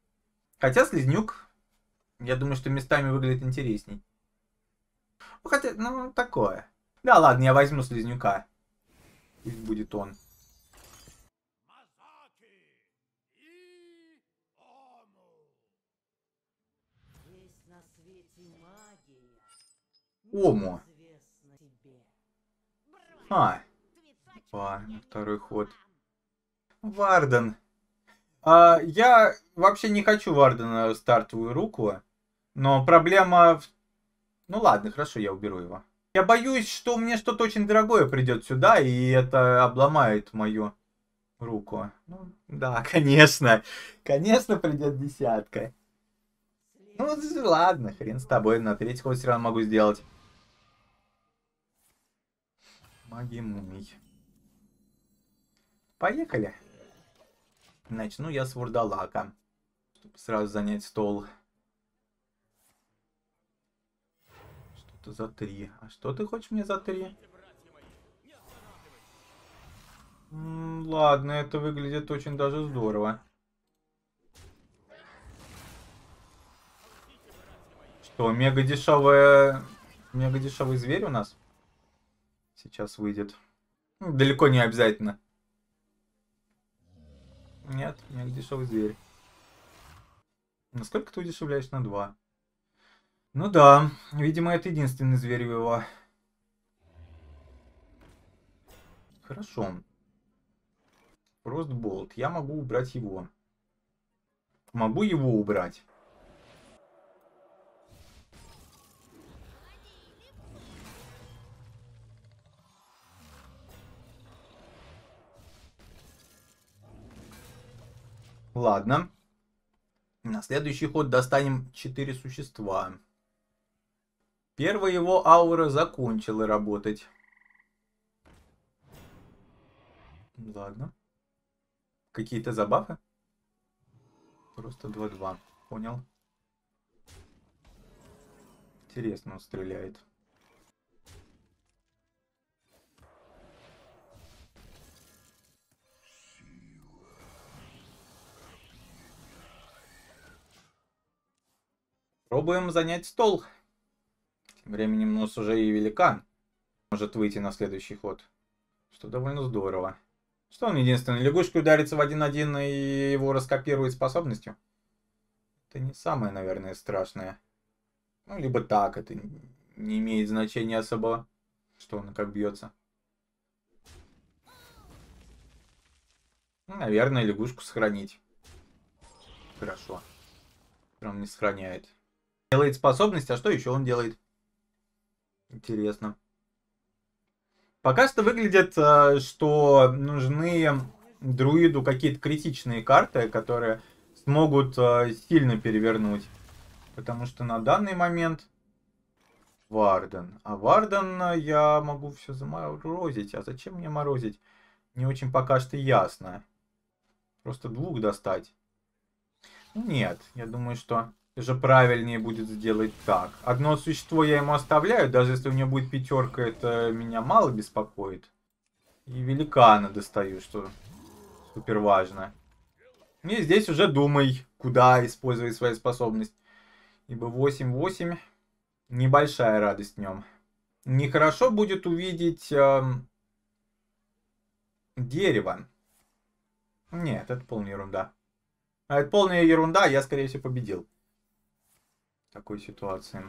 Хотя Слизнюк, я думаю, что местами выглядит интересней. Ну, хотя, ну, такое. Да ладно, я возьму Слизнюка. Пусть будет он. Ому. А. Два. Второй ход. Варден. А, я вообще не хочу Вардена стартовую руку. Но проблема в... Ну ладно, хорошо, я уберу его. Я боюсь, что мне что-то очень дорогое придет сюда, и это обломает мою руку. Ну, да, [laughs] конечно. Конечно, придет десятка. Ну, ладно, хрен с тобой, на третий ход все равно могу сделать. Магия мумий. Поехали. Начну я с вурдалака, чтобы сразу занять стол. Что-то за три. А что ты хочешь мне за три? М -м, ладно, это выглядит очень даже здорово. Что, мега дешевая... Мега дешевый зверь у нас? сейчас выйдет. Ну, далеко не обязательно. Нет, у меня дешевый зверь. Насколько ты удешевляешь на 2? Ну да, видимо, это единственный зверь его. Хорошо. Фростболт. Я могу убрать его. Могу его убрать. Ладно. На следующий ход достанем 4 существа. Первая его аура закончила работать. Ладно. Какие-то забафы? Просто 2-2. Понял. Интересно он стреляет. Пробуем занять стол. Тем временем у нас уже и великан может выйти на следующий ход. Что довольно здорово. Что он единственный? Лягушка ударится в 1-1 и его раскопирует способностью? Это не самое, наверное, страшное. Ну, либо так, это не имеет значения особо, что он как бьется. Ну, наверное, лягушку сохранить. Хорошо. Прям не сохраняет делает способность, а что еще он делает? Интересно. Пока что выглядит, э, что нужны друиду какие-то критичные карты, которые смогут э, сильно перевернуть. Потому что на данный момент Варден. А Варден э, я могу все заморозить. А зачем мне морозить? Не очень пока что ясно. Просто двух достать. Нет, я думаю, что даже правильнее будет сделать так. Одно существо я ему оставляю, даже если у него будет пятерка, это меня мало беспокоит. И великана достаю, что супер важно. И здесь уже думай, куда использовать свою способность. Ибо 8-8 небольшая радость днем. Нехорошо будет увидеть э, дерево. Нет, это полная ерунда. А это полная ерунда, я, скорее всего, победил такой ситуации.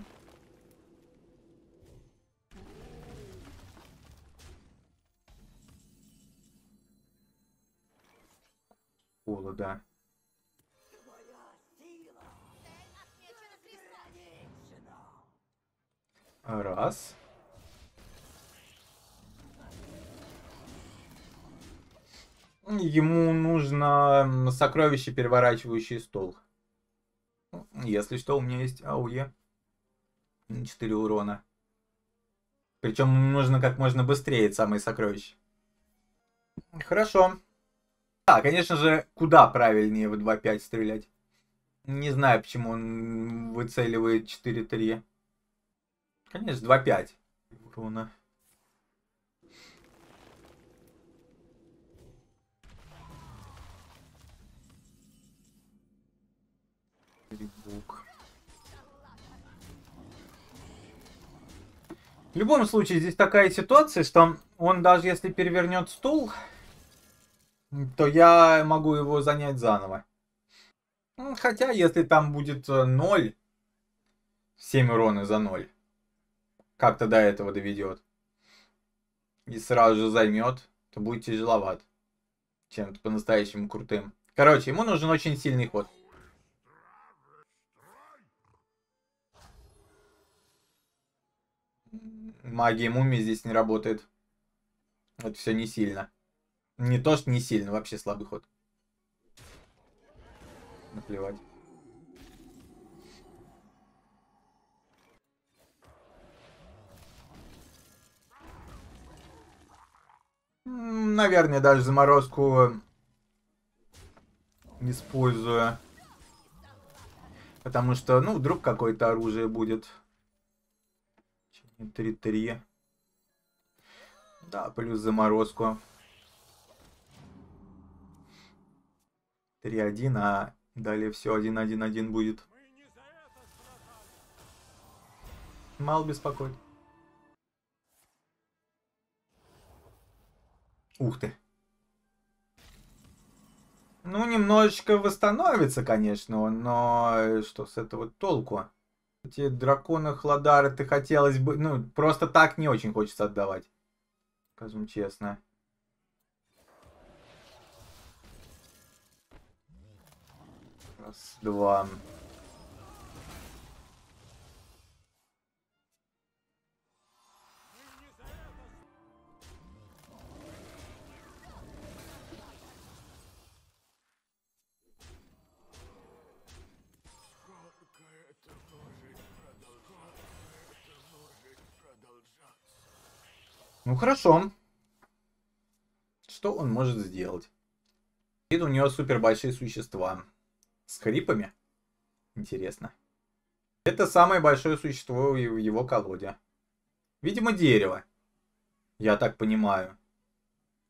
Холода. Раз. Ему нужно сокровище, переворачивающий стол. Если что, у меня есть АУЕ. 4 урона. Причем нужно как можно быстрее самые сокровища. Хорошо. Да, конечно же, куда правильнее в 2.5 стрелять. Не знаю, почему он выцеливает 4-3. Конечно, 2.5 урона. Грибок. В любом случае, здесь такая ситуация, что он даже если перевернет стул, то я могу его занять заново. Ну, хотя, если там будет 0, 7 урона за 0, как-то до этого доведет, и сразу же займет, то будет тяжеловат чем-то по-настоящему крутым. Короче, ему нужен очень сильный ход. магия мумии здесь не работает. Это все не сильно. Не то, что не сильно, вообще слабый ход. Наплевать. Наверное, даже заморозку использую. Потому что, ну, вдруг какое-то оружие будет. 3-3. Да, плюс заморозку. 3-1, а далее все 1-1-1 будет. Мало беспокоить. Ух ты. Ну, немножечко восстановится, конечно, но что с этого толку? дракона Хладара ты хотелось бы... Ну, просто так не очень хочется отдавать. Скажем честно. Раз, два... Ну хорошо. Что он может сделать? Вид у него супер большие существа. С хрипами? Интересно. Это самое большое существо в его колоде. Видимо, дерево. Я так понимаю.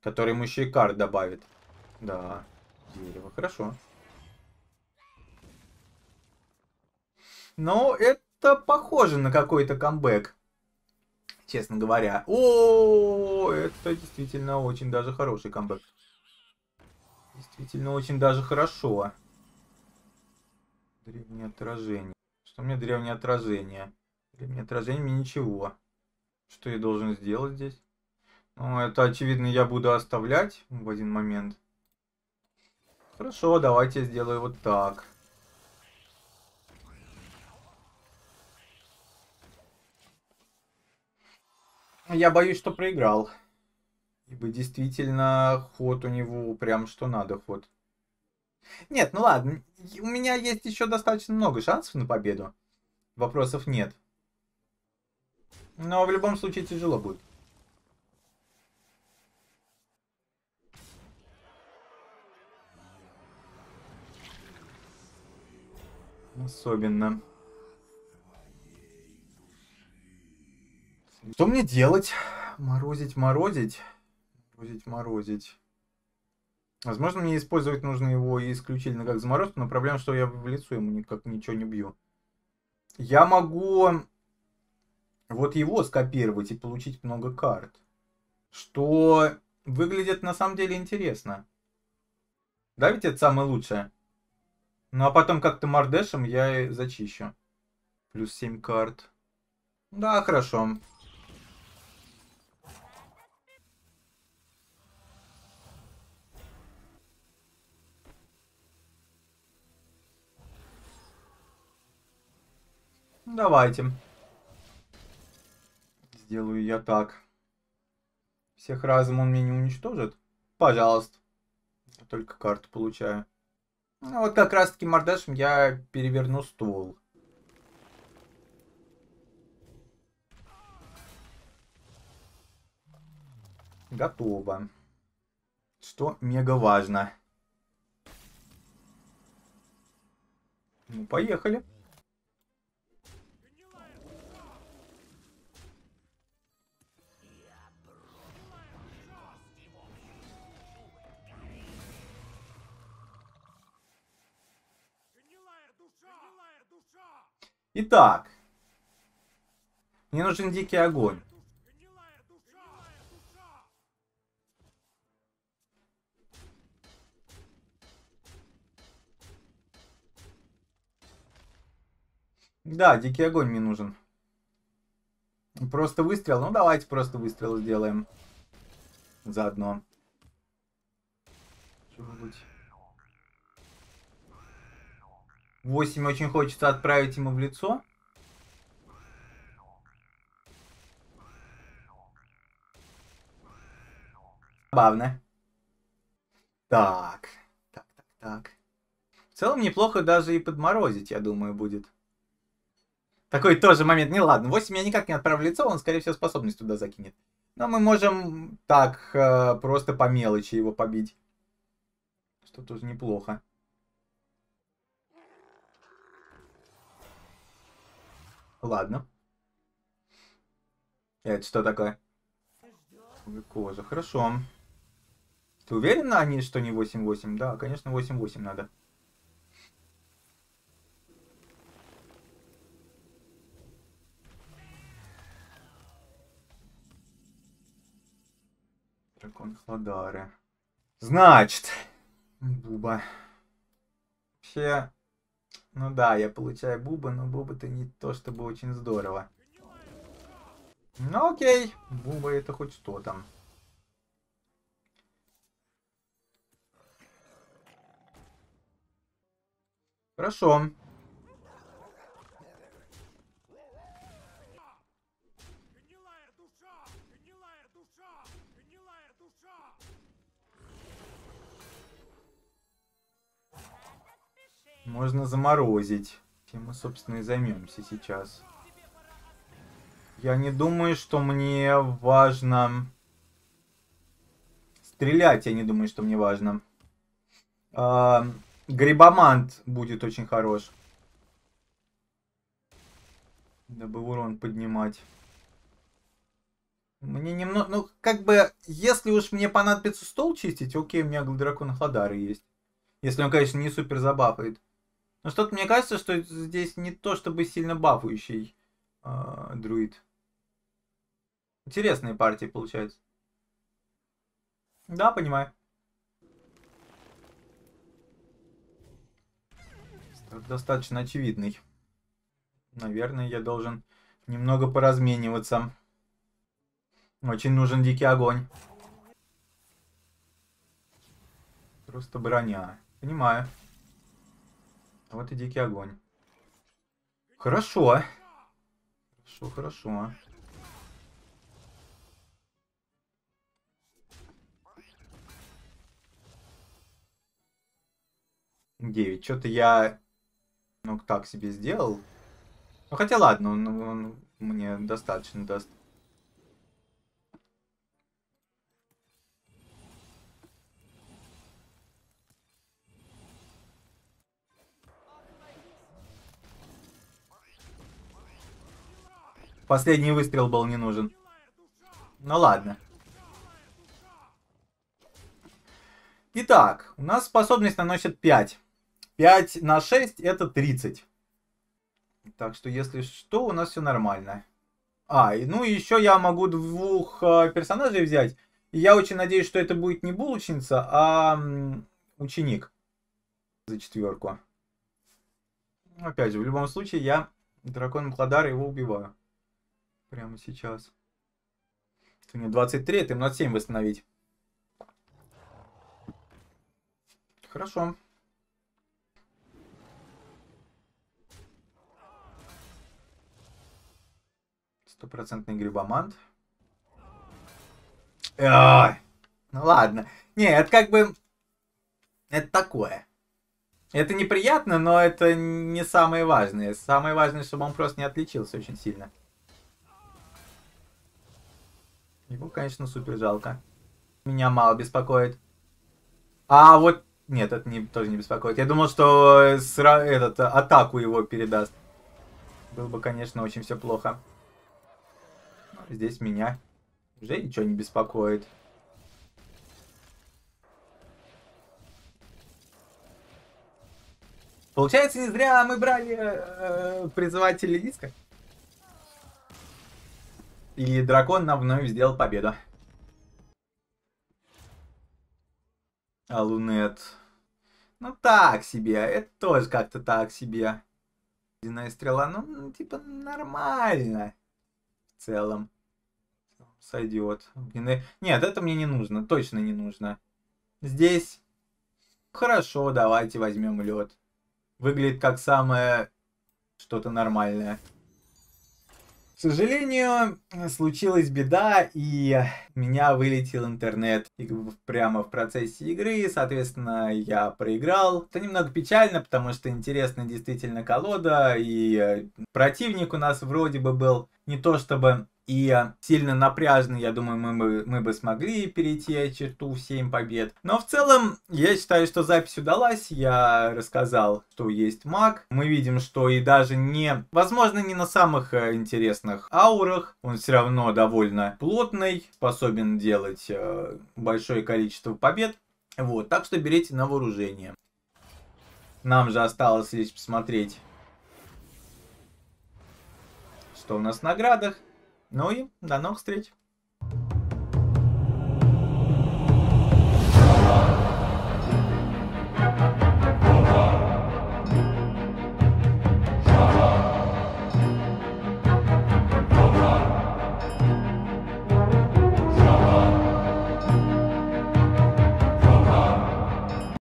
Который ему еще и карт добавит. Да, дерево. Хорошо. Но это похоже на какой-то камбэк честно говоря. О, это действительно очень даже хороший камбэк. Действительно очень даже хорошо. Древнее отражение. Что у меня древнее отражение? Древнее отражение мне ничего. Что я должен сделать здесь? Ну, это, очевидно, я буду оставлять в один момент. Хорошо, давайте я сделаю вот так. Я боюсь, что проиграл. Ибо действительно, ход у него прям что надо, ход. Нет, ну ладно, у меня есть еще достаточно много шансов на победу. Вопросов нет. Но в любом случае тяжело будет. Особенно. Что мне делать? Морозить, морозить. Морозить, морозить. Возможно, мне использовать нужно его исключительно как заморозку, но проблема, что я в лицо ему никак ничего не бью. Я могу вот его скопировать и получить много карт. Что выглядит на самом деле интересно. Да, ведь это самое лучшее. Ну а потом как-то мордешем я зачищу. Плюс 7 карт. Да, хорошо. Давайте. Сделаю я так. Всех разом он меня не уничтожит? Пожалуйста. Я только карту получаю. Ну, вот как раз таки мордашем я переверну ствол. Готово. Что мега важно. Ну, поехали. Итак. Мне нужен дикий огонь. Да, дикий огонь мне нужен. Просто выстрел. Ну, давайте просто выстрел сделаем. Заодно. Что-нибудь. 8 очень хочется отправить ему в лицо. Забавно. Так. Так, так, так. В целом неплохо даже и подморозить, я думаю, будет. Такой тоже момент. Не ладно, 8 я никак не отправлю в лицо, он, скорее всего, способность туда закинет. Но мы можем так, э, просто по мелочи его побить. Что тоже неплохо. Ладно. Это что такое? Кожа, хорошо. Ты уверена они, что не 8-8? Да, конечно, 8-8 надо. Дракон Хладары. Значит, Буба. Вообще, ну да, я получаю Буба, но Буба то не то чтобы очень здорово. Ну окей, Буба это хоть что там. Хорошо. можно заморозить. Чем мы, собственно, и займемся сейчас. Я не думаю, что мне важно... Стрелять, я не думаю, что мне важно. А, грибомант будет очень хорош. Дабы урон поднимать. Мне немного... Ну, как бы, если уж мне понадобится стол чистить, окей, у меня Гладракон Хладары есть. Если он, конечно, не супер забафает. Но ну, что-то мне кажется, что здесь не то чтобы сильно бафующий э, друид. Интересные партии получаются. Да, понимаю. Достаточно очевидный. Наверное, я должен немного поразмениваться. Очень нужен дикий огонь. Просто броня. Понимаю. Вот и дикий огонь. Хорошо. Хорошо, хорошо. Девять. Что-то я... Ну, так себе сделал. Ну, хотя ладно, он, он мне достаточно даст. Последний выстрел был не нужен. Ну ладно. Итак, у нас способность наносит 5. 5 на 6 это 30. Так что, если что, у нас все нормально. А, и, ну и еще я могу двух э, персонажей взять. И я очень надеюсь, что это будет не булочница, а ученик. За четверку. Опять же, в любом случае, я дракон Мхладар его убиваю. Прямо сейчас. У него 23, это ему надо 7 восстановить. Хорошо. Стопроцентный грибомант. Ой, ну ладно. Не, это как бы... Это такое. Это неприятно, но это не самое важное. Самое важное, чтобы он просто не отличился очень сильно. Его, конечно, супер жалко. Меня мало беспокоит. А вот... Нет, это не, тоже не беспокоит. Я думал, что э, сра... этот, э, атаку его передаст. Было бы, конечно, очень все плохо. Здесь меня уже ничего не беспокоит. Получается, не зря мы брали э, э призывателя диска. И дракон нам вновь сделал победу. А лунет. Ну так себе, это тоже как-то так себе. Ледяная стрела, ну типа нормально. В целом. Сойдет. Э, нет, это мне не нужно, точно не нужно. Здесь. Хорошо, давайте возьмем лед. Выглядит как самое что-то нормальное. К сожалению, случилась беда, и меня вылетел интернет прямо в процессе игры, и, соответственно, я проиграл. Это немного печально, потому что интересная действительно колода, и э, противник у нас вроде бы был не то чтобы и э, сильно напряжно, я думаю, мы, бы мы бы смогли перейти черту 7 побед. Но в целом, я считаю, что запись удалась. Я рассказал, что есть маг. Мы видим, что и даже не, возможно, не на самых э, интересных аурах. Он все равно довольно плотный, способен делать э, большое количество побед. Вот, так что берите на вооружение. Нам же осталось лишь посмотреть, что у нас в наградах. Ну и до новых встреч!